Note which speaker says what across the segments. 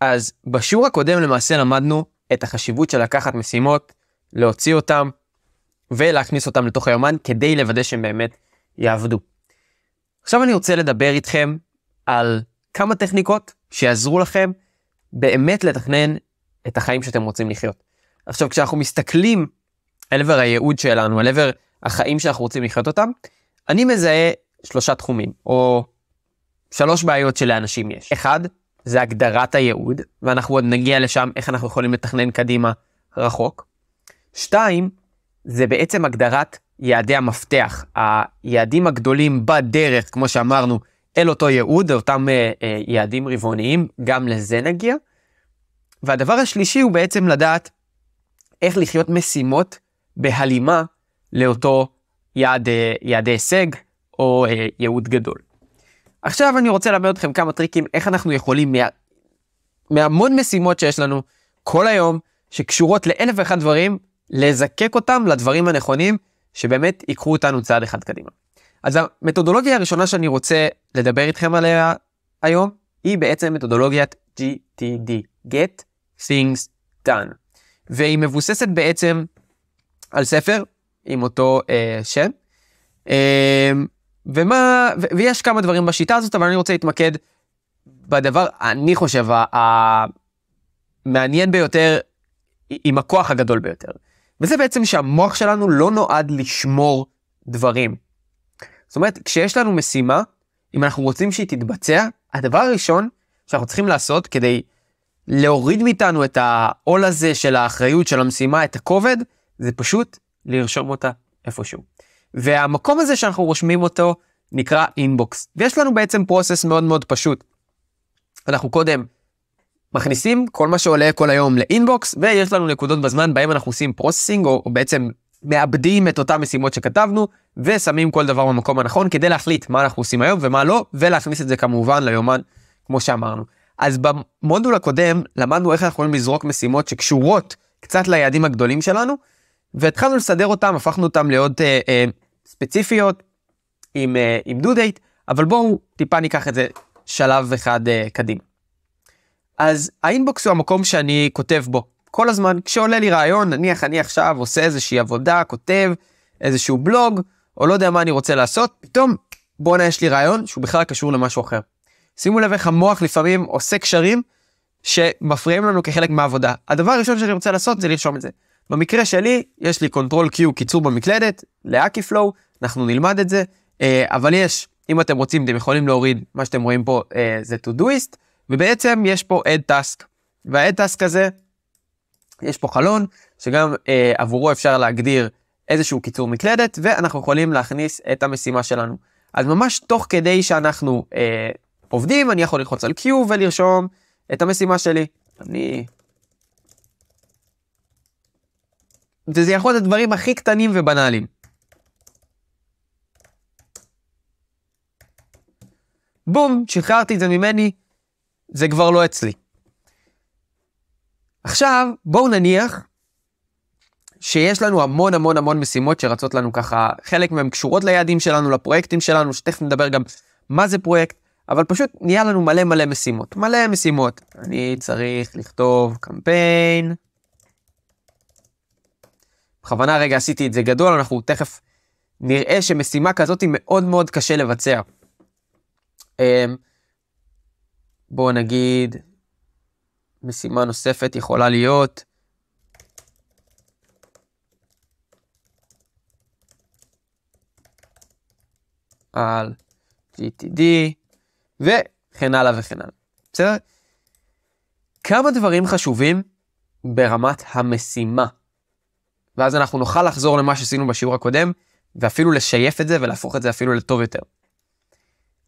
Speaker 1: אז בשיעור הקודם למעשה למדנו את החשיבות של לקחת משימות, להוציא אותם ולהכניס אותם לתוך היומן כדי לוודא שהם באמת יעבדו. עכשיו אני רוצה לדבר איתכם על כמה טכניקות שיעזרו לכם באמת לתכנן את החיים שאתם רוצים לחיות. עכשיו כשאנחנו מסתכלים אל עבר הייעוד שלנו, אל עבר החיים שאנחנו רוצים לחיות אותם, אני מזהה שלושה תחומים, או שלוש בעיות שלאנשים יש. אחד, זה הגדרת הייעוד, ואנחנו עוד נגיע לשם איך אנחנו יכולים לתכנן קדימה רחוק. שתיים, זה בעצם הגדרת יעדי המפתח, היעדים הגדולים בדרך, כמו שאמרנו, אל אותו ייעוד, אותם אה, אה, יעדים רבעוניים, גם לזה נגיע. והדבר השלישי הוא בעצם לדעת איך לחיות משימות בהלימה לאותו יעד, אה, יעדי הישג או אה, ייעוד גדול. עכשיו אני רוצה ללמד אתכם כמה טריקים איך אנחנו יכולים מה... מהמון משימות שיש לנו כל היום, שקשורות לאלף ואחד דברים, לזקק אותם לדברים הנכונים, שבאמת ייקחו אותנו צעד אחד קדימה. אז המתודולוגיה הראשונה שאני רוצה לדבר איתכם עליה היום, היא בעצם מתודולוגיית GTD, Get Things Done. והיא מבוססת בעצם על ספר עם אותו אה, שם. אה, ומה, ו- ויש כמה דברים בשיטה הזאת, אבל אני רוצה להתמקד בדבר, אני חושב, המעניין ביותר, עם הכוח הגדול ביותר. וזה בעצם שהמוח שלנו לא נועד לשמור דברים. זאת אומרת, כשיש לנו משימה, אם אנחנו רוצים שהיא תתבצע, הדבר הראשון שאנחנו צריכים לעשות כדי להוריד מאיתנו את העול הזה של האחריות של המשימה, את הכובד, זה פשוט לרשום אותה איפשהו. והמקום הזה שאנחנו רושמים אותו נקרא אינבוקס. ויש לנו בעצם פרוסס מאוד מאוד פשוט. אנחנו קודם מכניסים כל מה שעולה כל היום לאינבוקס, ויש לנו נקודות בזמן בהם אנחנו עושים פרוססינג, או, או בעצם מאבדים את אותן משימות שכתבנו, ושמים כל דבר במקום הנכון כדי להחליט מה אנחנו עושים היום ומה לא, ולהכניס את זה כמובן ליומן, כמו שאמרנו. אז במודול הקודם למדנו איך אנחנו יכולים לזרוק משימות שקשורות קצת ליעדים הגדולים שלנו, והתחלנו לסדר אותם, הפכנו אותם להיות אה, אה, ספציפיות עם, uh, עם דו דייט, אבל בואו טיפה ניקח את זה שלב אחד uh, קדימה. אז האינבוקס הוא המקום שאני כותב בו כל הזמן כשעולה לי רעיון נניח אני עכשיו עושה איזושהי עבודה כותב איזשהו בלוג או לא יודע מה אני רוצה לעשות פתאום בואנה יש לי רעיון שהוא בכלל קשור למשהו אחר. שימו לב איך המוח לפעמים עושה קשרים שמפריעים לנו כחלק מהעבודה הדבר הראשון שאני רוצה לעשות זה לרשום את זה. במקרה שלי, יש לי קונטרול Q קיצור במקלדת, לאקי פלואו, אנחנו נלמד את זה, אה, אבל יש, אם אתם רוצים, אתם יכולים להוריד, מה שאתם רואים פה אה, זה Todoist, ובעצם יש פה Add Task, וה-Add Task הזה, יש פה חלון, שגם אה, עבורו אפשר להגדיר איזשהו קיצור מקלדת, ואנחנו יכולים להכניס את המשימה שלנו. אז ממש תוך כדי שאנחנו אה, עובדים, אני יכול ללחוץ על Q ולרשום את המשימה שלי. אני וזה יכול להיות הדברים הכי קטנים ובנאליים. בום, שחררתי את זה ממני, זה כבר לא אצלי. עכשיו, בואו נניח שיש לנו המון המון המון משימות שרצות לנו ככה, חלק מהן קשורות ליעדים שלנו, לפרויקטים שלנו, שתכף נדבר גם מה זה פרויקט, אבל פשוט נהיה לנו מלא מלא משימות. מלא משימות. אני צריך לכתוב קמפיין, בכוונה רגע עשיתי את זה גדול, אנחנו תכף נראה שמשימה כזאת היא מאוד מאוד קשה לבצע. אמ, בואו נגיד, משימה נוספת יכולה להיות, על GTD, וכן הלאה וכן הלאה. בסדר? כמה דברים חשובים ברמת המשימה. ואז אנחנו נוכל לחזור למה שעשינו בשיעור הקודם, ואפילו לשייף את זה ולהפוך את זה אפילו לטוב יותר.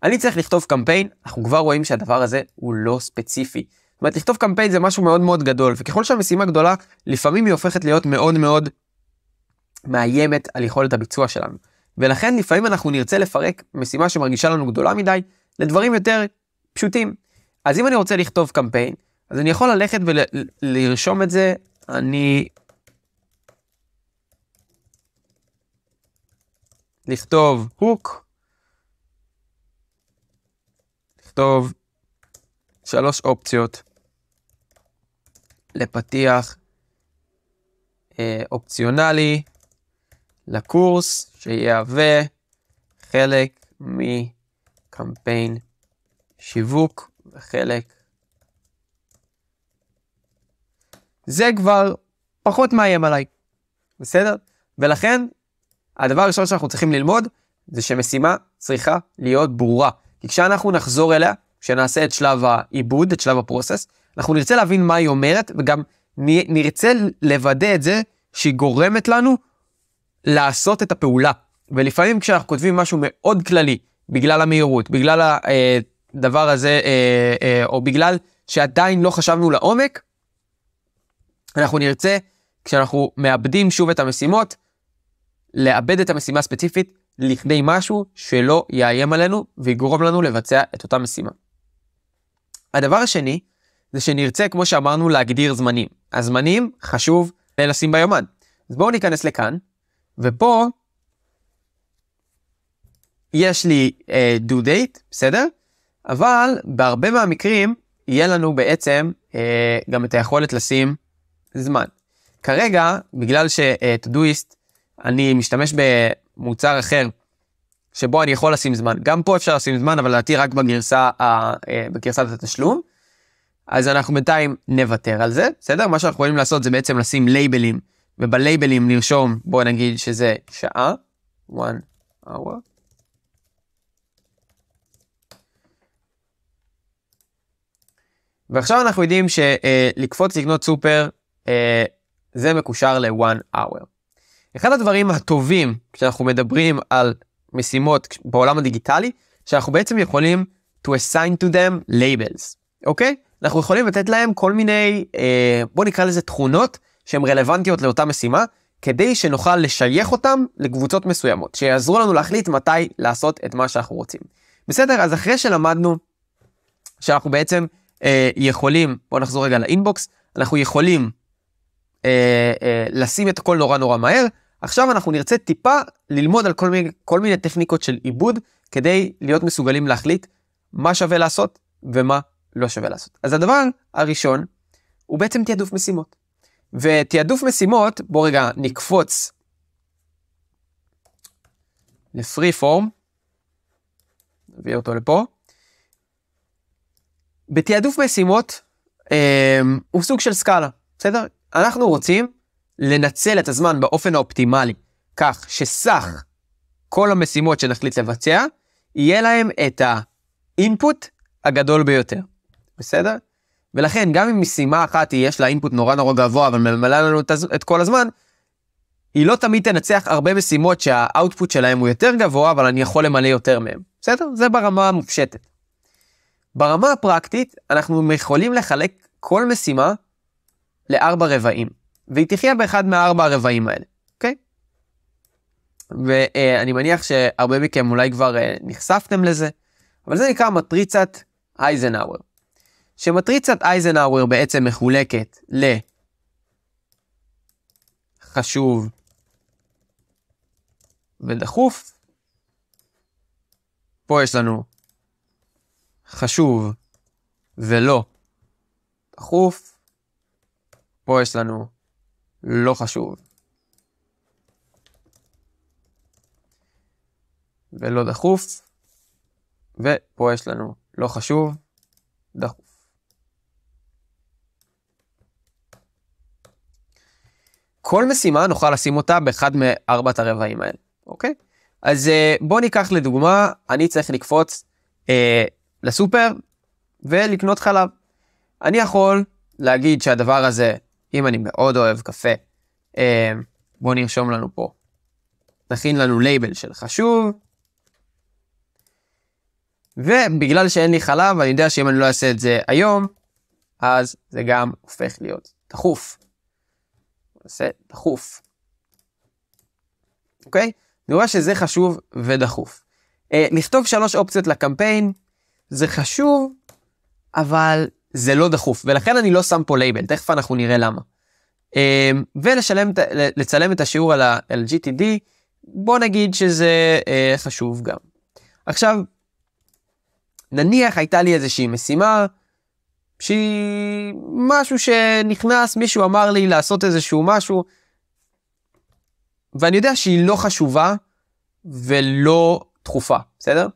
Speaker 1: אני צריך לכתוב קמפיין, אנחנו כבר רואים שהדבר הזה הוא לא ספציפי. זאת אומרת, לכתוב קמפיין זה משהו מאוד מאוד גדול, וככל שהמשימה גדולה, לפעמים היא הופכת להיות מאוד מאוד מאיימת על יכולת הביצוע שלנו. ולכן לפעמים אנחנו נרצה לפרק משימה שמרגישה לנו גדולה מדי, לדברים יותר פשוטים. אז אם אני רוצה לכתוב קמפיין, אז אני יכול ללכת ולרשום ול- את זה, אני לכתוב הוק, לכתוב שלוש אופציות לפתיח אה, אופציונלי לקורס שיהווה חלק מקמפיין שיווק וחלק זה כבר פחות מאיים עליי, בסדר? ולכן הדבר הראשון שאנחנו צריכים ללמוד, זה שמשימה צריכה להיות ברורה. כי כשאנחנו נחזור אליה, כשנעשה את שלב העיבוד, את שלב הפרוסס, אנחנו נרצה להבין מה היא אומרת, וגם נרצה לוודא את זה שהיא גורמת לנו לעשות את הפעולה. ולפעמים כשאנחנו כותבים משהו מאוד כללי, בגלל המהירות, בגלל אה, הדבר הזה, אה, אה, או בגלל שעדיין לא חשבנו לעומק, אנחנו נרצה, כשאנחנו מאבדים שוב את המשימות, לאבד את המשימה הספציפית לכדי משהו שלא יאיים עלינו ויגרום לנו לבצע את אותה משימה. הדבר השני, זה שנרצה, כמו שאמרנו, להגדיר זמנים. הזמנים חשוב לשים ביומן. אז בואו ניכנס לכאן, ופה יש לי uh, אה, do date, בסדר? אבל בהרבה מהמקרים יהיה לנו בעצם uh, גם את היכולת לשים זמן. כרגע, בגלל שאת אה, שתודויסט אני משתמש במוצר אחר, שבו אני יכול לשים זמן. גם פה אפשר לשים זמן, אבל לדעתי רק בגרסה, ה, אה, בגרסת התשלום. אז אנחנו בינתיים נוותר על זה, בסדר? מה שאנחנו יכולים לעשות זה בעצם לשים לייבלים, ובלייבלים נרשום, בואו נגיד שזה שעה, one hour. ועכשיו אנחנו יודעים שלקפוץ אה, לקנות סופר, אה, זה מקושר ל-one hour. אחד הדברים הטובים כשאנחנו מדברים על משימות בעולם הדיגיטלי, שאנחנו בעצם יכולים to assign to them labels, אוקיי? אנחנו יכולים לתת להם כל מיני, אה, בוא נקרא לזה תכונות שהן רלוונטיות לאותה משימה, כדי שנוכל לשייך אותם לקבוצות מסוימות, שיעזרו לנו להחליט מתי לעשות את מה שאנחנו רוצים. בסדר? אז אחרי שלמדנו שאנחנו בעצם אה, יכולים, בוא נחזור רגע לאינבוקס, אנחנו יכולים אה, אה, לשים את הכל נורא נורא מהר. עכשיו אנחנו נרצה טיפה ללמוד על כל מיני, כל מיני טכניקות של עיבוד, כדי להיות מסוגלים להחליט מה שווה לעשות ומה לא שווה לעשות. אז הדבר הראשון הוא בעצם תעדוף משימות. ותעדוף משימות, בואו רגע נקפוץ לפרי פורם, נביא אותו לפה. בתעדוף משימות אה, הוא סוג של סקאלה, בסדר? אנחנו רוצים לנצל את הזמן באופן האופטימלי, כך שסך כל המשימות שנחליט לבצע, יהיה להם את האינפוט הגדול ביותר, בסדר? ולכן גם אם משימה אחת יש לה אינפוט נורא נורא גבוה, אבל ממלא לנו את כל הזמן, היא לא תמיד תנצח הרבה משימות שהאוטפוט שלהם הוא יותר גבוה, אבל אני יכול למלא יותר מהם. בסדר? זה ברמה המופשטת. ברמה הפרקטית, אנחנו יכולים לחלק כל משימה לארבע רבעים, והיא תחיה באחד מארבע הרבעים האלה, אוקיי? ואני מניח שהרבה מכם אולי כבר אה, נחשפתם לזה, אבל זה נקרא מטריצת אייזנאוור. שמטריצת אייזנאוור בעצם מחולקת ל... חשוב ודחוף. פה יש לנו חשוב ולא דחוף. פה יש לנו לא חשוב. ולא דחוף, ופה יש לנו לא חשוב, דחוף. כל משימה נוכל לשים אותה באחד מארבעת הרבעים האלה, אוקיי? אז אה, בואו ניקח לדוגמה, אני צריך לקפוץ אה, לסופר ולקנות חלב. אני יכול להגיד שהדבר הזה אם אני מאוד אוהב קפה, אה, בוא נרשום לנו פה. נכין לנו לייבל של חשוב. ובגלל שאין לי חלב, אני יודע שאם אני לא אעשה את זה היום, אז זה גם הופך להיות דחוף. נעשה דחוף. אוקיי? אני רואה שזה חשוב ודחוף. אה, נכתוב שלוש אופציות לקמפיין, זה חשוב, אבל זה לא דחוף, ולכן אני לא שם פה לייבל, תכף אנחנו נראה למה. אמ, ולצלם את השיעור על ה-GTD, בוא נגיד שזה אה, חשוב גם. עכשיו, נניח הייתה לי איזושהי משימה, שהיא משהו שנכנס, מישהו אמר לי לעשות איזשהו משהו, ואני יודע שהיא לא חשובה ולא דחופה, בסדר?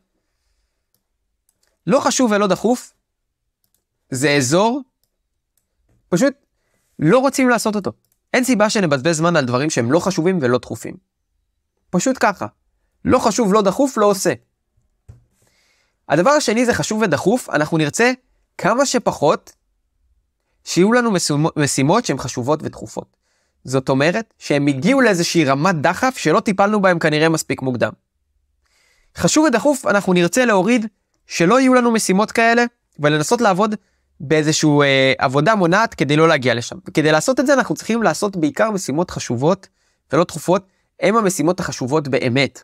Speaker 1: לא חשוב ולא דחוף, זה אזור, פשוט לא רוצים לעשות אותו. אין סיבה שנבזבז זמן על דברים שהם לא חשובים ולא דחופים. פשוט ככה. לא חשוב, לא דחוף, לא עושה. הדבר השני זה חשוב ודחוף, אנחנו נרצה כמה שפחות שיהיו לנו משימות שהן חשובות ודחופות. זאת אומרת, שהם הגיעו לאיזושהי רמת דחף שלא טיפלנו בהם כנראה מספיק מוקדם. חשוב ודחוף, אנחנו נרצה להוריד שלא יהיו לנו משימות כאלה, ולנסות לעבוד באיזשהו אה, עבודה מונעת כדי לא להגיע לשם. כדי לעשות את זה אנחנו צריכים לעשות בעיקר משימות חשובות ולא דחופות, הם המשימות החשובות באמת,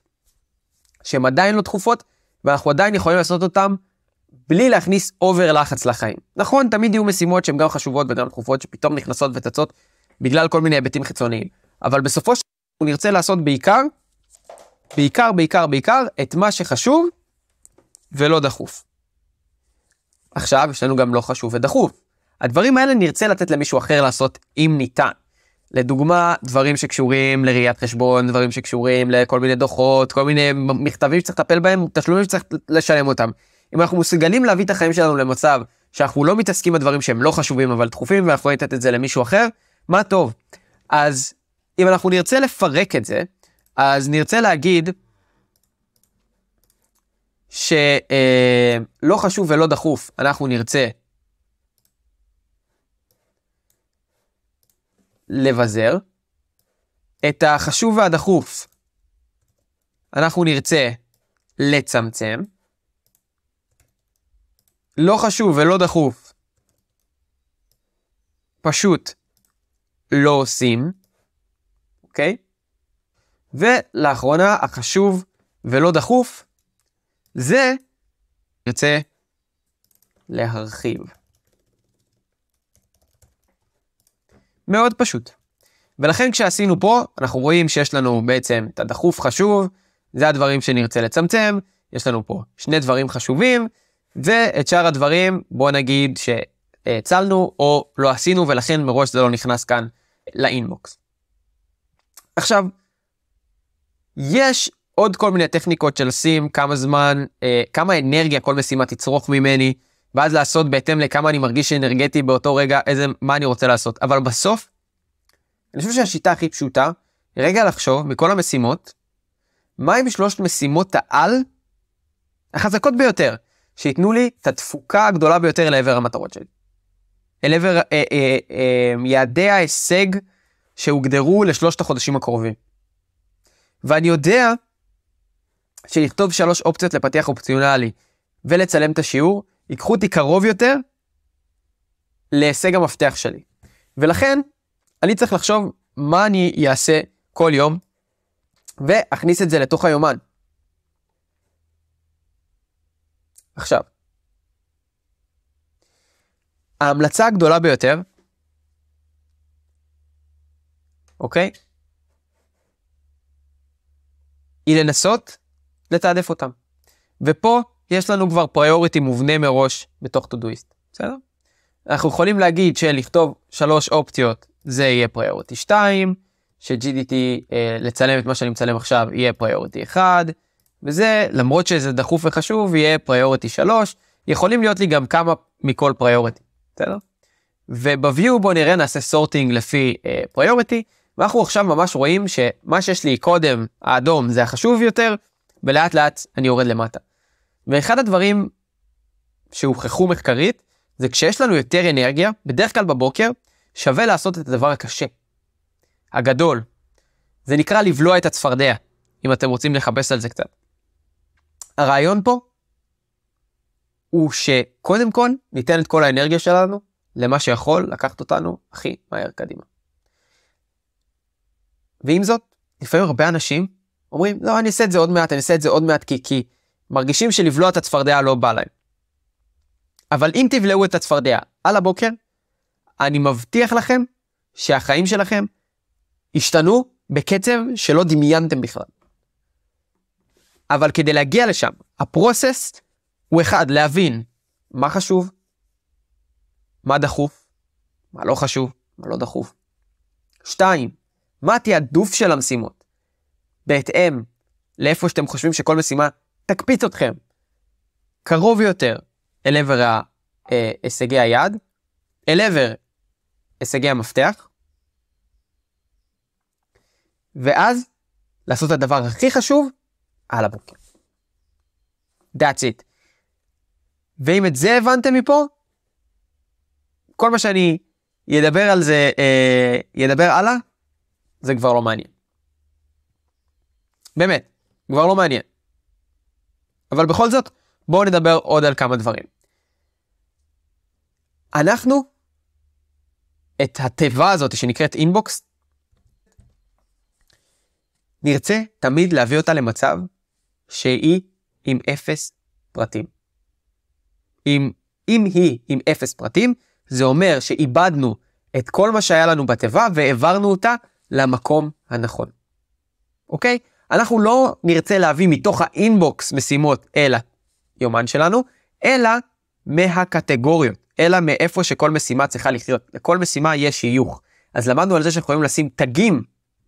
Speaker 1: שהן עדיין לא דחופות, ואנחנו עדיין יכולים לעשות אותן בלי להכניס אובר לחץ לחיים. נכון, תמיד יהיו משימות שהן גם חשובות וגם דחופות, שפתאום נכנסות וצצות בגלל כל מיני היבטים חיצוניים, אבל בסופו של דבר נרצה לעשות בעיקר, בעיקר, בעיקר, בעיקר, את מה שחשוב ולא דחוף. עכשיו יש לנו גם לא חשוב ודחוף. הדברים האלה נרצה לתת למישהו אחר לעשות אם ניתן. לדוגמה, דברים שקשורים לראיית חשבון, דברים שקשורים לכל מיני דוחות, כל מיני מכתבים שצריך לטפל בהם, תשלומים שצריך לשלם אותם. אם אנחנו מסוגלים להביא את החיים שלנו למצב שאנחנו לא מתעסקים בדברים שהם לא חשובים אבל דחופים ואנחנו יכולים לתת את זה למישהו אחר, מה טוב. אז אם אנחנו נרצה לפרק את זה, אז נרצה להגיד, שלא אה, חשוב ולא דחוף, אנחנו נרצה לבזר. את החשוב והדחוף אנחנו נרצה לצמצם. לא חשוב ולא דחוף, פשוט לא עושים, אוקיי? ולאחרונה, החשוב ולא דחוף, זה יוצא להרחיב. מאוד פשוט. ולכן כשעשינו פה, אנחנו רואים שיש לנו בעצם את הדחוף חשוב, זה הדברים שנרצה לצמצם, יש לנו פה שני דברים חשובים, ואת שאר הדברים, בוא נגיד שהצלנו או לא עשינו, ולכן מראש זה לא נכנס כאן לאינבוקס. עכשיו, יש עוד כל מיני טכניקות של שים, כמה זמן, אה, כמה אנרגיה כל משימה תצרוך ממני, ואז לעשות בהתאם לכמה אני מרגיש אנרגטי באותו רגע, איזה, מה אני רוצה לעשות. אבל בסוף, אני חושב שהשיטה הכי פשוטה, רגע לחשוב מכל המשימות, מה עם שלושת משימות העל החזקות ביותר, שייתנו לי את התפוקה הגדולה ביותר לעבר המטרות שלי. אל עבר אה, אה, אה, אה, יעדי ההישג שהוגדרו לשלושת החודשים הקרובים. ואני יודע שלכתוב שלוש אופציות לפתח אופציונלי ולצלם את השיעור, ייקחו אותי קרוב יותר להישג המפתח שלי. ולכן, אני צריך לחשוב מה אני אעשה כל יום, ואכניס את זה לתוך היומן. עכשיו, ההמלצה הגדולה ביותר, אוקיי? היא לנסות לתעדף אותם. ופה יש לנו כבר פריוריטי מובנה מראש בתוך טודויסט, בסדר? אנחנו יכולים להגיד שלכתוב שלוש אופציות זה יהיה פריוריטי 2, ש-GDT אה, לצלם את מה שאני מצלם עכשיו יהיה פריוריטי 1, וזה למרות שזה דחוף וחשוב יהיה פריוריטי 3, יכולים להיות לי גם כמה מכל פריוריטי, בסדר? ובביו בוא נראה נעשה סורטינג לפי אה, פריוריטי, ואנחנו עכשיו ממש רואים שמה שיש לי קודם האדום זה החשוב יותר, ולאט לאט אני יורד למטה. ואחד הדברים שהוכחו מחקרית, זה כשיש לנו יותר אנרגיה, בדרך כלל בבוקר, שווה לעשות את הדבר הקשה. הגדול. זה נקרא לבלוע את הצפרדע, אם אתם רוצים לחפש על זה קצת. הרעיון פה הוא שקודם כל ניתן את כל האנרגיה שלנו למה שיכול לקחת אותנו הכי מהר קדימה. ועם זאת, לפעמים הרבה אנשים אומרים, לא, אני אעשה את זה עוד מעט, אני אעשה את זה עוד מעט, כי, כי מרגישים שלבלוע את הצפרדע לא בא להם. אבל אם תבלעו את הצפרדע על הבוקר, אני מבטיח לכם שהחיים שלכם ישתנו בקצב שלא דמיינתם בכלל. אבל כדי להגיע לשם, הפרוסס הוא אחד, להבין מה חשוב, מה דחוף, מה לא חשוב, מה לא דחוף. שתיים, מה התעדוף של המשימות? בהתאם לאיפה שאתם חושבים שכל משימה תקפיץ אתכם קרוב יותר אל עבר אה, הישגי היעד, אל עבר הישגי המפתח, ואז לעשות את הדבר הכי חשוב על הבוקר. That's it. ואם את זה הבנתם מפה, כל מה שאני ידבר על זה, אה, ידבר הלאה, זה כבר לא מעניין. באמת, כבר לא מעניין. אבל בכל זאת, בואו נדבר עוד על כמה דברים. אנחנו, את התיבה הזאת שנקראת אינבוקס, נרצה תמיד להביא אותה למצב שהיא עם אפס פרטים. אם, אם היא עם אפס פרטים, זה אומר שאיבדנו את כל מה שהיה לנו בתיבה והעברנו אותה למקום הנכון. אוקיי? אנחנו לא נרצה להביא מתוך האינבוקס משימות אל היומן שלנו, אלא מהקטגוריות, אלא מאיפה שכל משימה צריכה לחיות. לכל משימה יש שיוך. אז למדנו על זה שאנחנו יכולים לשים תגים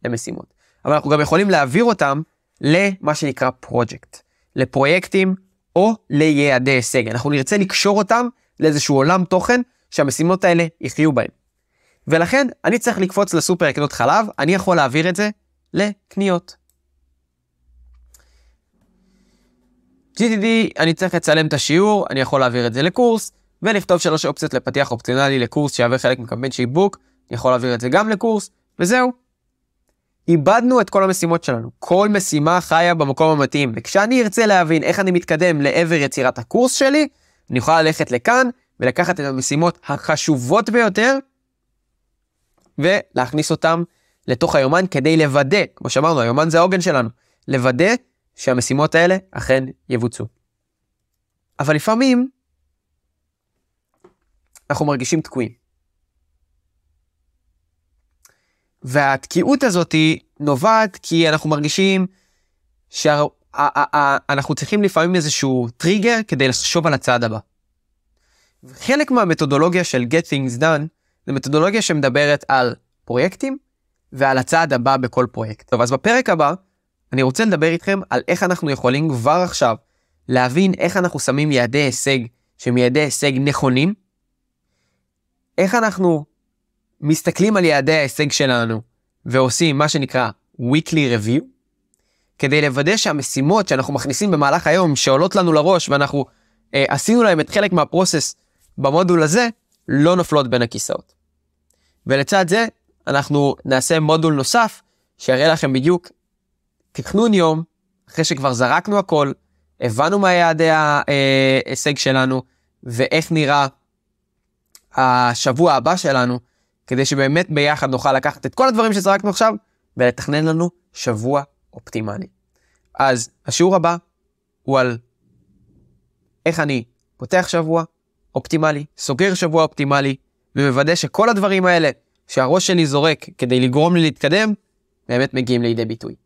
Speaker 1: למשימות, אבל אנחנו גם יכולים להעביר אותם למה שנקרא פרויקט, לפרויקטים או ליעדי הישג. אנחנו נרצה לקשור אותם לאיזשהו עולם תוכן שהמשימות האלה יחיו בהם. ולכן אני צריך לקפוץ לסופר לקנות חלב, אני יכול להעביר את זה לקניות. GTD, אני צריך לצלם את השיעור, אני יכול להעביר את זה לקורס, ולכתוב שלוש אופציות לפתיח אופציונלי לקורס שיהווה חלק מקמפיין שיבוק, אני יכול להעביר את זה גם לקורס, וזהו. איבדנו את כל המשימות שלנו. כל משימה חיה במקום המתאים, וכשאני ארצה להבין איך אני מתקדם לעבר יצירת הקורס שלי, אני יכול ללכת לכאן ולקחת את המשימות החשובות ביותר, ולהכניס אותם לתוך היומן כדי לוודא, כמו שאמרנו, היומן זה העוגן שלנו, לוודא שהמשימות האלה אכן יבוצעו. אבל לפעמים אנחנו מרגישים תקועים. והתקיעות הזאת נובעת כי אנחנו מרגישים שאנחנו צריכים לפעמים איזשהו טריגר כדי לחשוב על הצעד הבא. חלק מהמתודולוגיה של Get Things Done זה מתודולוגיה שמדברת על פרויקטים ועל הצעד הבא בכל פרויקט. טוב, אז בפרק הבא אני רוצה לדבר איתכם על איך אנחנו יכולים כבר עכשיו להבין איך אנחנו שמים יעדי הישג שהם יעדי הישג נכונים, איך אנחנו מסתכלים על יעדי ההישג שלנו ועושים מה שנקרא weekly review, כדי לוודא שהמשימות שאנחנו מכניסים במהלך היום שעולות לנו לראש ואנחנו אה, עשינו להם את חלק מהפרוסס במודול הזה, לא נופלות בין הכיסאות. ולצד זה אנחנו נעשה מודול נוסף שיראה לכם בדיוק תכנון יום, אחרי שכבר זרקנו הכל, הבנו מה יעדי ההישג שלנו, ואיך נראה השבוע הבא שלנו, כדי שבאמת ביחד נוכל לקחת את כל הדברים שזרקנו עכשיו, ולתכנן לנו שבוע אופטימלי. אז השיעור הבא הוא על איך אני פותח שבוע אופטימלי, סוגר שבוע אופטימלי, ומוודא שכל הדברים האלה שהראש שלי זורק כדי לגרום לי להתקדם, באמת מגיעים לידי ביטוי.